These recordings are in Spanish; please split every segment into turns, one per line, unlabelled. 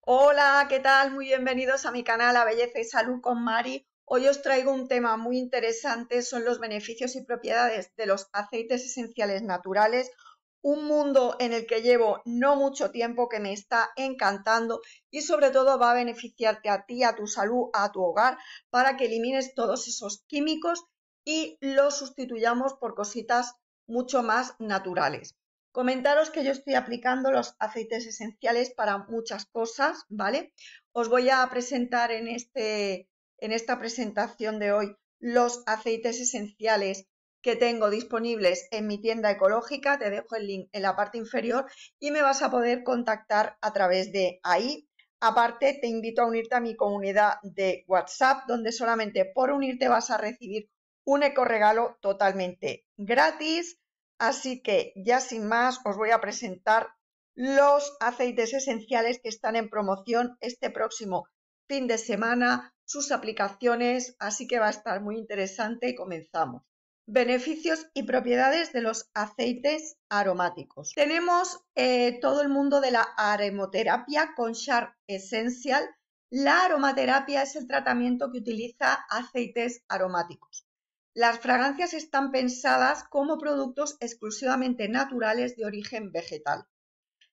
Hola, ¿qué tal? Muy bienvenidos a mi canal A Belleza y Salud con Mari. Hoy os traigo un tema muy interesante, son los beneficios y propiedades de los aceites esenciales naturales, un mundo en el que llevo no mucho tiempo que me está encantando y sobre todo va a beneficiarte a ti, a tu salud, a tu hogar, para que elimines todos esos químicos y los sustituyamos por cositas mucho más naturales. Comentaros que yo estoy aplicando los aceites esenciales para muchas cosas, ¿vale? Os voy a presentar en, este, en esta presentación de hoy los aceites esenciales que tengo disponibles en mi tienda ecológica. Te dejo el link en la parte inferior y me vas a poder contactar a través de ahí. Aparte, te invito a unirte a mi comunidad de WhatsApp, donde solamente por unirte vas a recibir un eco regalo totalmente gratis Así que ya sin más os voy a presentar los aceites esenciales que están en promoción este próximo fin de semana, sus aplicaciones, así que va a estar muy interesante y comenzamos. Beneficios y propiedades de los aceites aromáticos. Tenemos eh, todo el mundo de la aromoterapia con Sharp Essential. La aromaterapia es el tratamiento que utiliza aceites aromáticos. Las fragancias están pensadas como productos exclusivamente naturales de origen vegetal.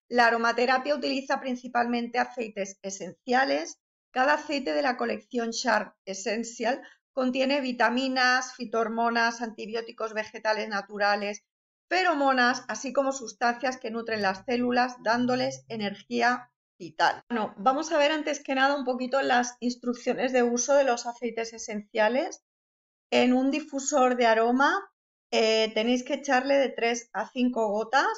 La aromaterapia utiliza principalmente aceites esenciales. Cada aceite de la colección Sharp Essential contiene vitaminas, fitohormonas, antibióticos vegetales naturales, feromonas, así como sustancias que nutren las células dándoles energía vital. Bueno, vamos a ver antes que nada un poquito las instrucciones de uso de los aceites esenciales. En un difusor de aroma eh, tenéis que echarle de 3 a 5 gotas.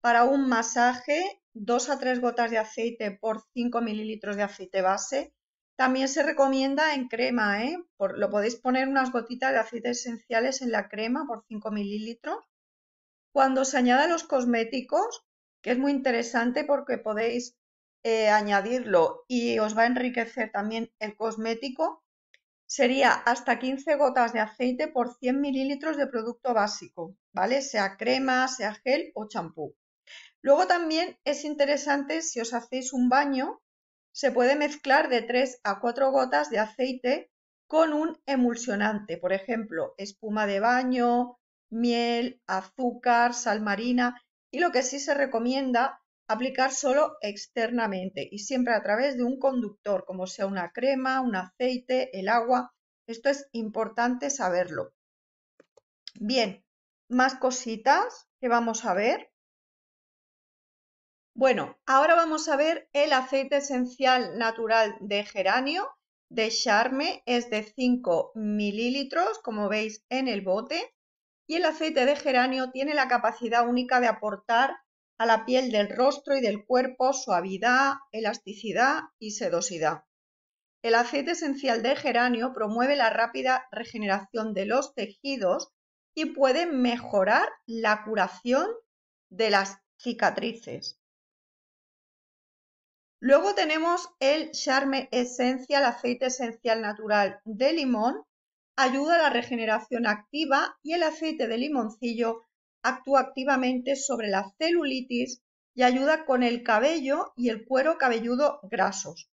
Para un masaje, 2 a 3 gotas de aceite por 5 mililitros de aceite base. También se recomienda en crema, ¿eh? lo podéis poner unas gotitas de aceite esenciales en la crema por 5 mililitros. Cuando se añada los cosméticos, que es muy interesante porque podéis eh, añadirlo y os va a enriquecer también el cosmético, sería hasta 15 gotas de aceite por 100 mililitros de producto básico, ¿vale? Sea crema, sea gel o champú. Luego también es interesante si os hacéis un baño, se puede mezclar de 3 a 4 gotas de aceite con un emulsionante, por ejemplo, espuma de baño, miel, azúcar, sal marina y lo que sí se recomienda aplicar solo externamente y siempre a través de un conductor, como sea una crema, un aceite, el agua. Esto es importante saberlo. Bien, más cositas que vamos a ver. Bueno, ahora vamos a ver el aceite esencial natural de geranio de Charme, es de 5 mililitros, como veis en el bote. Y el aceite de geranio tiene la capacidad única de aportar a la piel del rostro y del cuerpo suavidad, elasticidad y sedosidad. El aceite esencial de geranio promueve la rápida regeneración de los tejidos y puede mejorar la curación de las cicatrices. Luego tenemos el Charme Esencial, aceite esencial natural de limón, ayuda a la regeneración activa y el aceite de limoncillo actúa activamente sobre la celulitis y ayuda con el cabello y el cuero cabelludo grasos.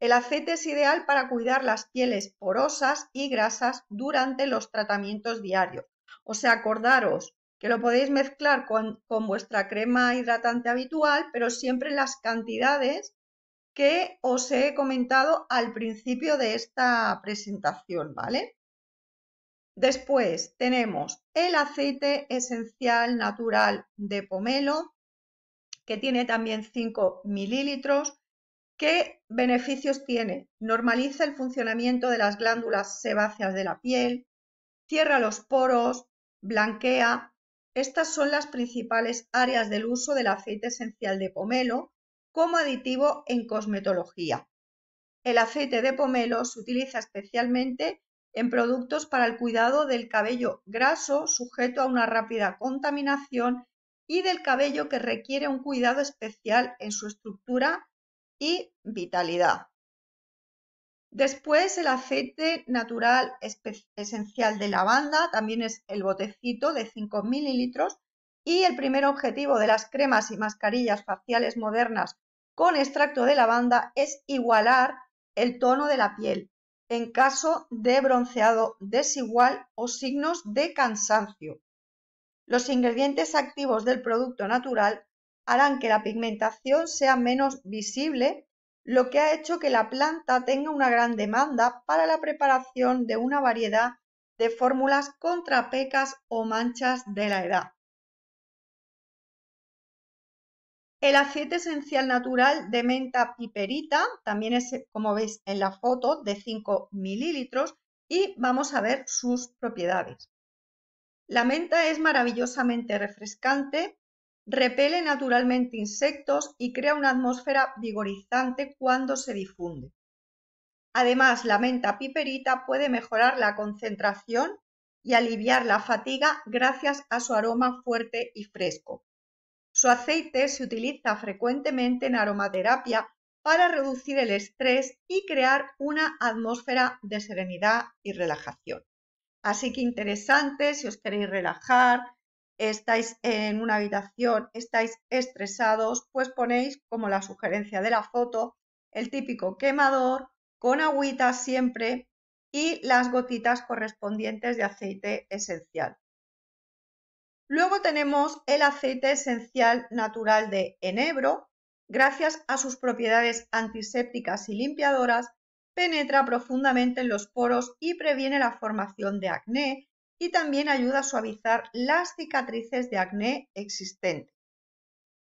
El aceite es ideal para cuidar las pieles porosas y grasas durante los tratamientos diarios. O sea, acordaros que lo podéis mezclar con, con vuestra crema hidratante habitual, pero siempre en las cantidades que os he comentado al principio de esta presentación, ¿vale? Después tenemos el aceite esencial natural de pomelo, que tiene también 5 mililitros. ¿Qué beneficios tiene? Normaliza el funcionamiento de las glándulas sebáceas de la piel, cierra los poros, blanquea. Estas son las principales áreas del uso del aceite esencial de pomelo como aditivo en cosmetología. El aceite de pomelo se utiliza especialmente en productos para el cuidado del cabello graso sujeto a una rápida contaminación y del cabello que requiere un cuidado especial en su estructura y vitalidad. Después el aceite natural esencial de lavanda, también es el botecito de 5 mililitros y el primer objetivo de las cremas y mascarillas faciales modernas con extracto de lavanda es igualar el tono de la piel, en caso de bronceado desigual o signos de cansancio. Los ingredientes activos del producto natural harán que la pigmentación sea menos visible, lo que ha hecho que la planta tenga una gran demanda para la preparación de una variedad de fórmulas contra pecas o manchas de la edad. El aceite esencial natural de menta piperita, también es, como veis en la foto, de 5 mililitros y vamos a ver sus propiedades. La menta es maravillosamente refrescante, repele naturalmente insectos y crea una atmósfera vigorizante cuando se difunde. Además, la menta piperita puede mejorar la concentración y aliviar la fatiga gracias a su aroma fuerte y fresco. Su aceite se utiliza frecuentemente en aromaterapia para reducir el estrés y crear una atmósfera de serenidad y relajación. Así que interesante si os queréis relajar, estáis en una habitación, estáis estresados, pues ponéis, como la sugerencia de la foto, el típico quemador con agüita siempre y las gotitas correspondientes de aceite esencial. Luego tenemos el aceite esencial natural de enebro. Gracias a sus propiedades antisépticas y limpiadoras, penetra profundamente en los poros y previene la formación de acné y también ayuda a suavizar las cicatrices de acné existentes.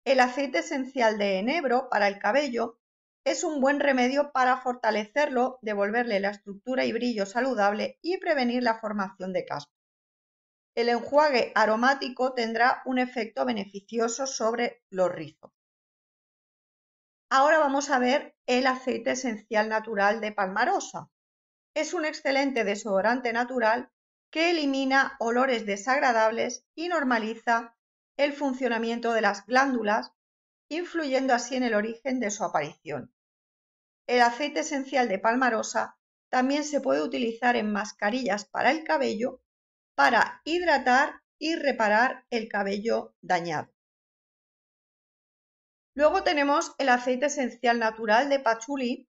El aceite esencial de enebro para el cabello es un buen remedio para fortalecerlo, devolverle la estructura y brillo saludable y prevenir la formación de caspa el enjuague aromático tendrá un efecto beneficioso sobre los rizos. Ahora vamos a ver el aceite esencial natural de palmarosa. Es un excelente desodorante natural que elimina olores desagradables y normaliza el funcionamiento de las glándulas, influyendo así en el origen de su aparición. El aceite esencial de palmarosa también se puede utilizar en mascarillas para el cabello para hidratar y reparar el cabello dañado. Luego tenemos el aceite esencial natural de pachuli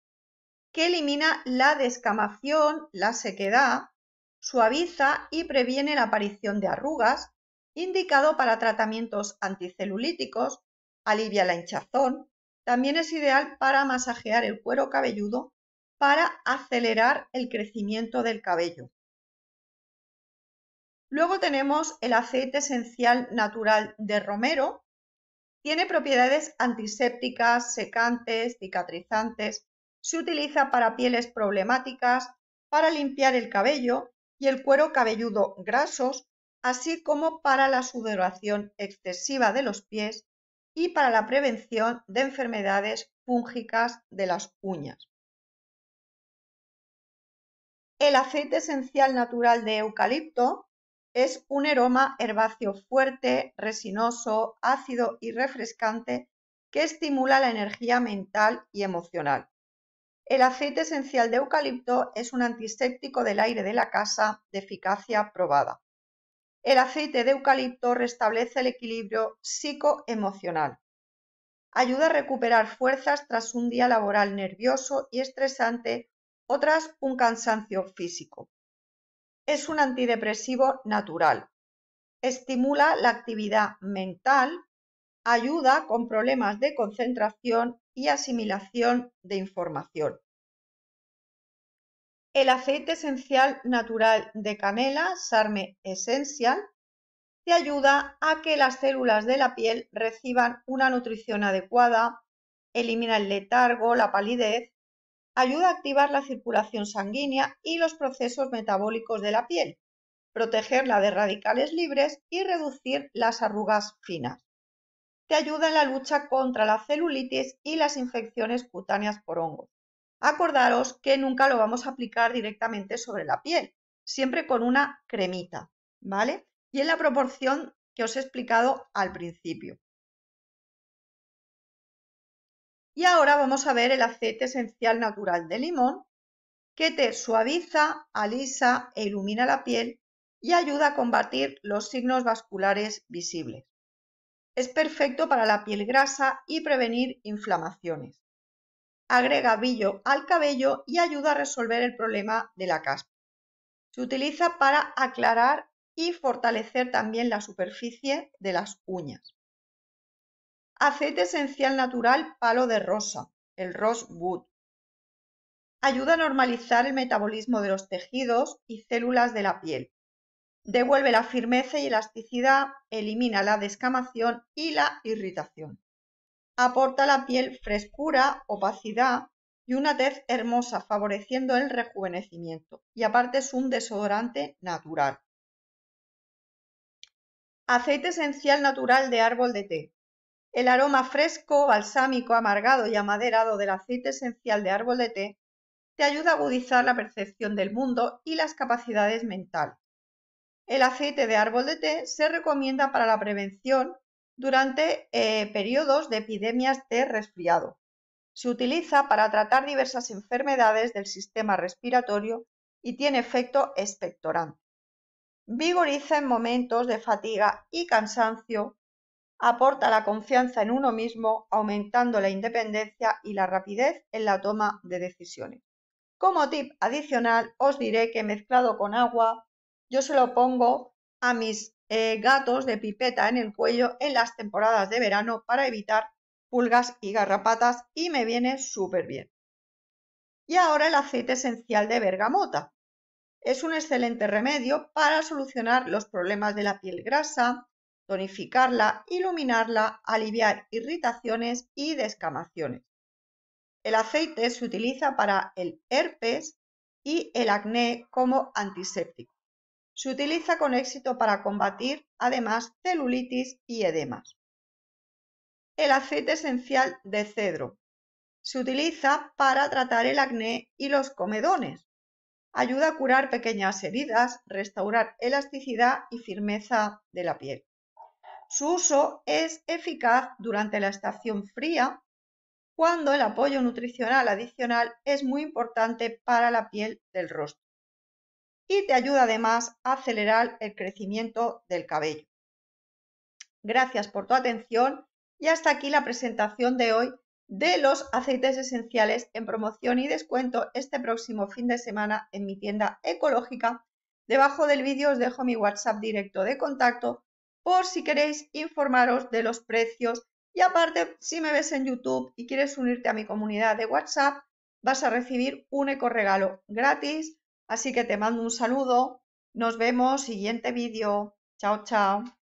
que elimina la descamación, la sequedad, suaviza y previene la aparición de arrugas, indicado para tratamientos anticelulíticos, alivia la hinchazón, también es ideal para masajear el cuero cabelludo para acelerar el crecimiento del cabello. Luego tenemos el aceite esencial natural de romero. Tiene propiedades antisépticas, secantes, cicatrizantes. Se utiliza para pieles problemáticas, para limpiar el cabello y el cuero cabelludo grasos, así como para la sudoración excesiva de los pies y para la prevención de enfermedades fúngicas de las uñas. El aceite esencial natural de eucalipto es un aroma herbáceo fuerte, resinoso, ácido y refrescante que estimula la energía mental y emocional. El aceite esencial de eucalipto es un antiséptico del aire de la casa de eficacia probada. El aceite de eucalipto restablece el equilibrio psicoemocional. Ayuda a recuperar fuerzas tras un día laboral nervioso y estresante o tras un cansancio físico. Es un antidepresivo natural. Estimula la actividad mental, ayuda con problemas de concentración y asimilación de información. El aceite esencial natural de canela, Sarme Essential, te ayuda a que las células de la piel reciban una nutrición adecuada, elimina el letargo, la palidez ayuda a activar la circulación sanguínea y los procesos metabólicos de la piel, protegerla de radicales libres y reducir las arrugas finas. Te ayuda en la lucha contra la celulitis y las infecciones cutáneas por hongos. Acordaros que nunca lo vamos a aplicar directamente sobre la piel, siempre con una cremita, ¿vale? Y en la proporción que os he explicado al principio. Y ahora vamos a ver el aceite esencial natural de limón que te suaviza, alisa e ilumina la piel y ayuda a combatir los signos vasculares visibles. Es perfecto para la piel grasa y prevenir inflamaciones. Agrega brillo al cabello y ayuda a resolver el problema de la caspa. Se utiliza para aclarar y fortalecer también la superficie de las uñas. Aceite esencial natural palo de rosa, el rosewood. Ayuda a normalizar el metabolismo de los tejidos y células de la piel. Devuelve la firmeza y elasticidad, elimina la descamación y la irritación. Aporta a la piel frescura, opacidad y una tez hermosa, favoreciendo el rejuvenecimiento. Y aparte es un desodorante natural. Aceite esencial natural de árbol de té. El aroma fresco, balsámico, amargado y amaderado del aceite esencial de árbol de té te ayuda a agudizar la percepción del mundo y las capacidades mentales. El aceite de árbol de té se recomienda para la prevención durante eh, periodos de epidemias de resfriado. Se utiliza para tratar diversas enfermedades del sistema respiratorio y tiene efecto expectorante. Vigoriza en momentos de fatiga y cansancio aporta la confianza en uno mismo, aumentando la independencia y la rapidez en la toma de decisiones. Como tip adicional, os diré que mezclado con agua, yo se lo pongo a mis eh, gatos de pipeta en el cuello en las temporadas de verano para evitar pulgas y garrapatas y me viene súper bien. Y ahora el aceite esencial de bergamota. Es un excelente remedio para solucionar los problemas de la piel grasa, tonificarla, iluminarla, aliviar irritaciones y descamaciones. El aceite se utiliza para el herpes y el acné como antiséptico. Se utiliza con éxito para combatir además celulitis y edemas. El aceite esencial de cedro se utiliza para tratar el acné y los comedones. Ayuda a curar pequeñas heridas, restaurar elasticidad y firmeza de la piel. Su uso es eficaz durante la estación fría, cuando el apoyo nutricional adicional es muy importante para la piel del rostro. Y te ayuda además a acelerar el crecimiento del cabello. Gracias por tu atención y hasta aquí la presentación de hoy de los aceites esenciales en promoción y descuento este próximo fin de semana en mi tienda ecológica. Debajo del vídeo os dejo mi WhatsApp directo de contacto por si queréis informaros de los precios. Y aparte, si me ves en YouTube y quieres unirte a mi comunidad de WhatsApp, vas a recibir un eco regalo gratis. Así que te mando un saludo. Nos vemos siguiente vídeo. Chao, chao.